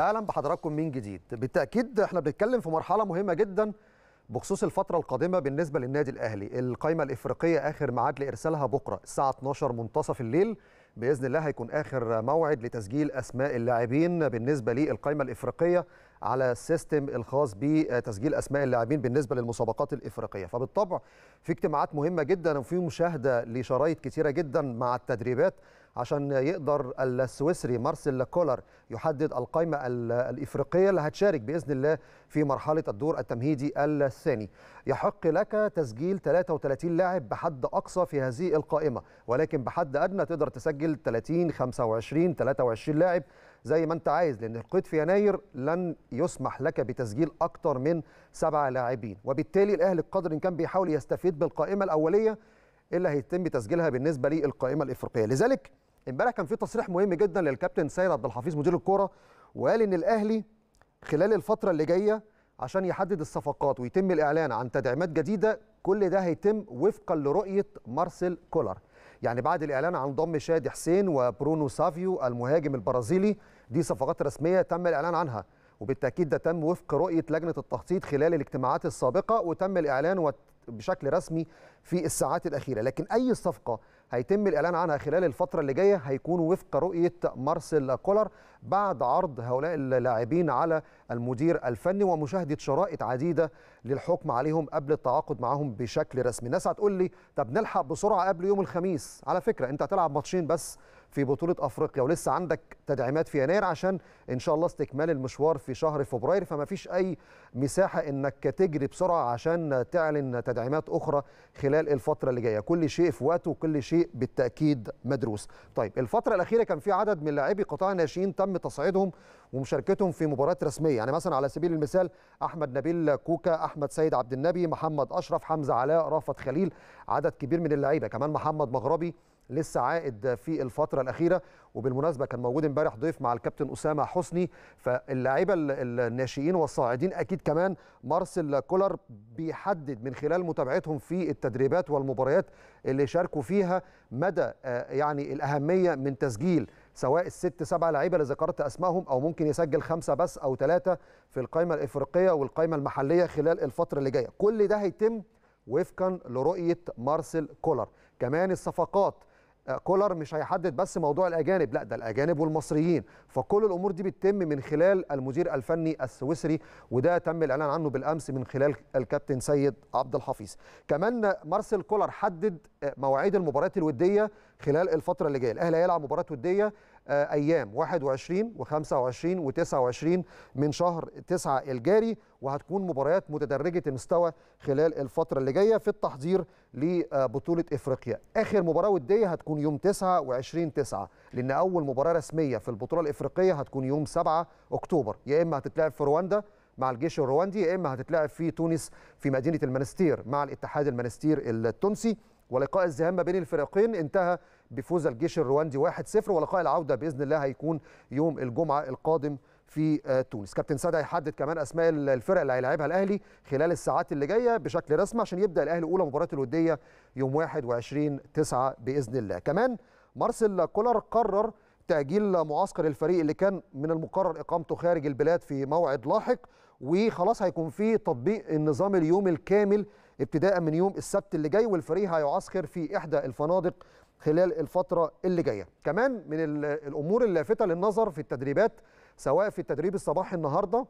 اهلا بحضراتكم من جديد بالتاكيد احنا بنتكلم في مرحله مهمه جدا بخصوص الفترة القادمة بالنسبة للنادي الأهلي القائمة الإفريقية آخر ميعاد لإرسالها بكرة الساعة 12 منتصف الليل بإذن الله هيكون آخر موعد لتسجيل أسماء اللاعبين بالنسبة للقائمة الإفريقية على السيستم الخاص بتسجيل أسماء اللاعبين بالنسبة للمسابقات الإفريقية فبالطبع في اجتماعات مهمة جدا وفي مشاهدة لشرايط كثيره جدا مع التدريبات عشان يقدر السويسري مارسيل كولر يحدد القائمة الإفريقية اللي هتشارك بإذن الله في مرحلة الدور التمهيدي الثاني يحق لك تسجيل 33 لاعب بحد أقصى في هذه القائمة ولكن بحد أدنى تقدر تسجل 30 25 23 لاعب زي ما انت عايز لان القيد في يناير لن يسمح لك بتسجيل اكتر من سبع لاعبين وبالتالي الاهلي بقدر ان كان بيحاول يستفيد بالقائمه الاوليه اللي هيتم تسجيلها بالنسبه للقائمه الافريقيه لذلك امبارح كان في تصريح مهم جدا للكابتن سيد عبد الحفيظ مدير الكوره وقال ان الاهلي خلال الفتره اللي جايه عشان يحدد الصفقات ويتم الاعلان عن تدعيمات جديده كل ده هيتم وفقا لرؤيه مارسيل كولر يعني بعد الاعلان عن ضم شادي حسين وبرونو سافيو المهاجم البرازيلي دي صفقات رسميه تم الاعلان عنها وبالتاكيد ده تم وفق رؤيه لجنه التخطيط خلال الاجتماعات السابقه وتم الاعلان بشكل رسمي في الساعات الاخيره لكن اي صفقه هيتم الإعلان عنها خلال الفترة اللي جاية هيكون وفق رؤية مارسيل كولر بعد عرض هؤلاء اللاعبين على المدير الفني ومشاهدة شرائط عديدة للحكم عليهم قبل التعاقد معهم بشكل رسمي الناس هتقول لي طب نلحق بسرعة قبل يوم الخميس على فكرة أنت هتلعب ماتشين بس في بطولة أفريقيا ولسه عندك تدعيمات في يناير عشان إن شاء الله استكمال المشوار في شهر فبراير فما فيش أي مساحة إنك تجري بسرعة عشان تعلن تدعيمات أخرى خلال الفترة اللي جاية كل شيء في وقته وكل شيء التطبيق بالتاكيد مدروس طيب الفتره الاخيره كان في عدد من لاعبي قطاع الناشئين تم تصعيدهم ومشاركتهم في مباريات رسميه يعني مثلا على سبيل المثال احمد نبيل كوكا احمد سيد عبد النبي محمد اشرف حمزه علاء رافت خليل عدد كبير من اللعيبه كمان محمد مغربي لسه عائد في الفتره الاخيره وبالمناسبه كان موجود امبارح ضيف مع الكابتن اسامه حسني فاللاعيبه الناشئين والصاعدين اكيد كمان مارسيل كولر بيحدد من خلال متابعتهم في التدريبات والمباريات اللي شاركوا فيها مدى آه، يعني الاهميه من تسجيل سواء الست سبع لعيبه اللي ذكرت اسمائهم او ممكن يسجل خمسه بس او ثلاثه في القائمه الافريقيه والقائمه المحليه خلال الفتره اللي جايه كل ده هيتم وفقا لرؤيه مارسيل كولر كمان الصفقات كولر مش هيحدد بس موضوع الاجانب لا ده الاجانب والمصريين فكل الامور دي بتتم من خلال المدير الفني السويسري وده تم الاعلان عنه بالامس من خلال الكابتن سيد عبد الحفيظ كمان مارسيل كولر حدد مواعيد المباريات الوديه خلال الفتره اللي جايه الاهلي هيلعب مباراه وديه آه، ايام 21 و25 و29 من شهر 9 الجاري وهتكون مباريات متدرجه المستوى خلال الفتره اللي جايه في التحضير لبطوله افريقيا اخر مباراه وديه هتكون يوم 29 9 لان اول مباراه رسميه في البطوله الافريقيه هتكون يوم 7 اكتوبر يا اما هتتلعب في رواندا مع الجيش الرواندي يا اما هتتلعب في تونس في مدينه المنستير مع الاتحاد المنستير التونسي ولقاء الذهاب ما بين الفريقين انتهى بفوز الجيش الرواندي 1-0 ولقاء العوده باذن الله هيكون يوم الجمعه القادم في آه، تونس كابتن سعد هيحدد كمان اسماء الفرق اللي هيلاعبها الاهلي خلال الساعات اللي جايه بشكل رسمي عشان يبدا الاهلي اولى مباراه الوديه يوم 21 9 باذن الله كمان مارسيل كولر قرر تاجيل معسكر الفريق اللي كان من المقرر اقامته خارج البلاد في موعد لاحق وخلاص هيكون في تطبيق النظام اليوم الكامل ابتداء من يوم السبت اللي جاي والفريق هيعسكر في احدى الفنادق خلال الفترة اللي جاية كمان من الأمور اللافتة للنظر في التدريبات سواء في التدريب الصباحي النهاردة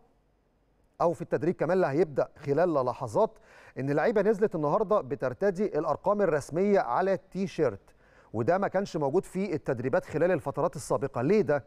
أو في التدريب كمان اللي هيبدأ خلال لحظات إن اللعيبة نزلت النهاردة بترتدي الأرقام الرسمية على التيشيرت وده ما كانش موجود في التدريبات خلال الفترات السابقة ليه ده؟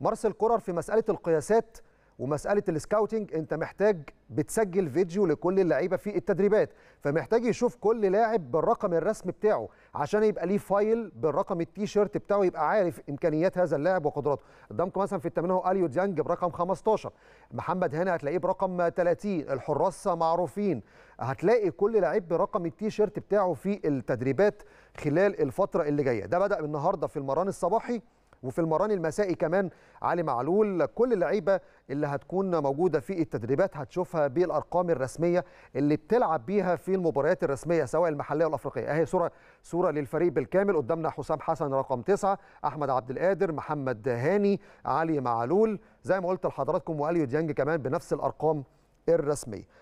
مارسيل كورر في مسألة القياسات ومساله السكاوتنج انت محتاج بتسجل فيديو لكل اللعيبه في التدريبات فمحتاج يشوف كل لاعب بالرقم الرسمي بتاعه عشان يبقى ليه فايل بالرقم التيشيرت بتاعه يبقى عارف امكانيات هذا اللاعب وقدراته قدامكم مثلا في التمرين هو اليو ديانج برقم 15 محمد هنا هتلاقيه برقم 30 الحراس معروفين هتلاقي كل لعيب برقم التيشيرت بتاعه في التدريبات خلال الفتره اللي جايه ده بدا النهارده في المران الصباحي وفي المران المسائي كمان علي معلول كل اللعيبه اللي هتكون موجوده في التدريبات هتشوفها بالارقام الرسميه اللي بتلعب بيها في المباريات الرسميه سواء المحليه والافريقيه اهي صوره صوره للفريق بالكامل قدامنا حسام حسن رقم تسعة احمد عبد القادر محمد هاني علي معلول زي ما قلت لحضراتكم واليو ديانج كمان بنفس الارقام الرسميه